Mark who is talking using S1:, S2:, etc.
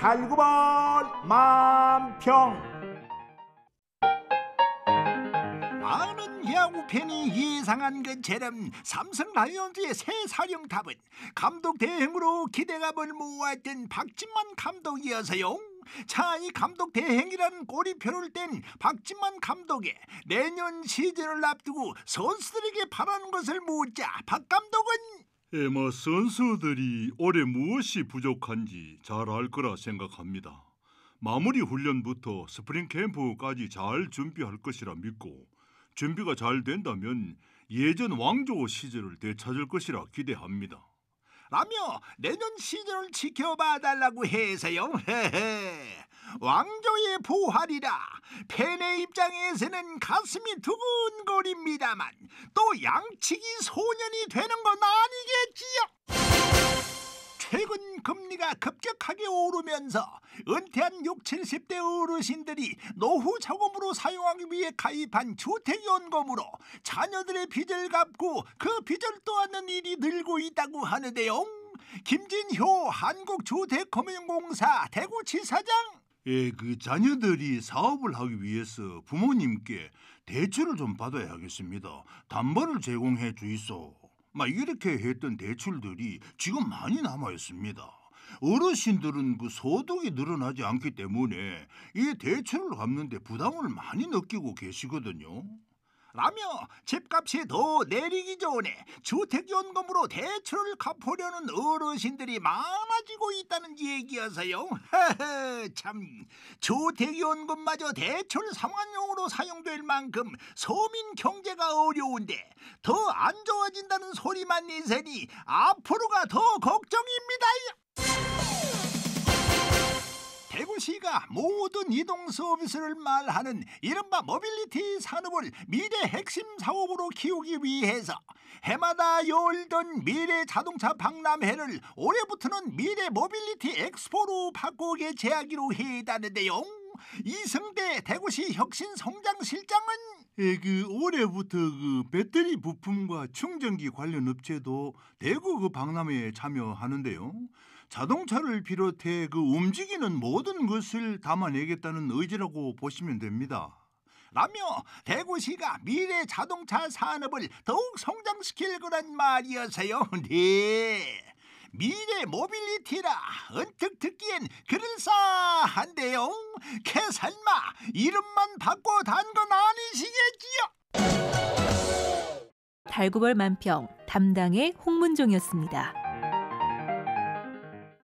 S1: 달구벌 만평 많은 야구팬이 이상한 것처럼 삼성 라이온즈의 새 사령탑은 감독 대행으로 기대감을 모았던 박진만 감독이어서요. 자, 이 감독 대행이란는 꼬리표를 뗀 박진만 감독의 내년 시즌을 앞두고 선수들에게 바라는 것을
S2: 묻자 박 감독은 에마 선수들이 올해 무엇이 부족한지 잘 알 거라 생각합니다. 마무리 훈련부터 스프링 캠프까지 잘 준비할 것이라 믿고 준비가 잘 된다면 예전 왕조 시절을 되찾을 것이라 기대합니다. 라며 내년 시절을 지켜봐
S1: 달라고 해서요. 왕조의 부활이라 팬의 입장에서는 가슴이 두근거립니다만 또 양치기 소년이 되는 건 아니겠 주십시 최근 금리가 급격하게 오르면서 은퇴한 6, 70대 어르신들이 노후 자금으로 사용하기 위해 가입한 주택연금으로 자녀들의 빚을 갚고 그 빚을 떠안는 일이 늘고 있다고 하는데요. 김진효
S3: 한국주택금융공사 대구지사장 예, 그 자녀들이 사업을 하기 위해서 부모님께 대출을 좀 받아야 하겠습니다. 담보를 제공해 주이소. 막 이렇게 했던 대출들이 지금 많이 남아 있습니다. 어르신들은 그 소득이 늘어나지 않기 때문에 이 대출을 갚는데 부담을 많이 느끼고 계시거든요. 라며 집값이 더 내리기
S1: 전에 주택연금으로 대출을 갚으려는 어르신들이 많아지고 있다는 얘기여서요. 참 주택연금마저 대출 상환용으로 사용될 만큼 서민 경제가 어려운데 더 안 좋아진다는 소리만 내세니 앞으로가 더 걱정 자동차 모든 이동 서비스를 말하는 이른바 모빌리티 산업을 미래 핵심 사업으로 키우기 위해서 해마다 열던 미래 자동차 박람회를 올해부터는 미래 모빌리티 엑스포로 바꾸게제하기로 했다는데요. 이승대 대구시
S3: 혁신성장실장은 그 올해부터 그 배터리 부품과 충전기 관련 업체도 대구 그 박람회에 참여하는데요. 자동차를 비롯해 그 움직이는 모든 것을 담아내겠다는 의지라고 보시면 됩니다. 라며 대구시가 미래 자동차 산업을 더욱 성장시킬
S1: 거란 말이어서요. 네. 미래 모빌리티라 언뜻 듣기엔 그럴싸한데요. 캐살마 이름만 바꿔 단건 아니시겠지요. 달구벌 만평 담당의 홍문종이었습니다.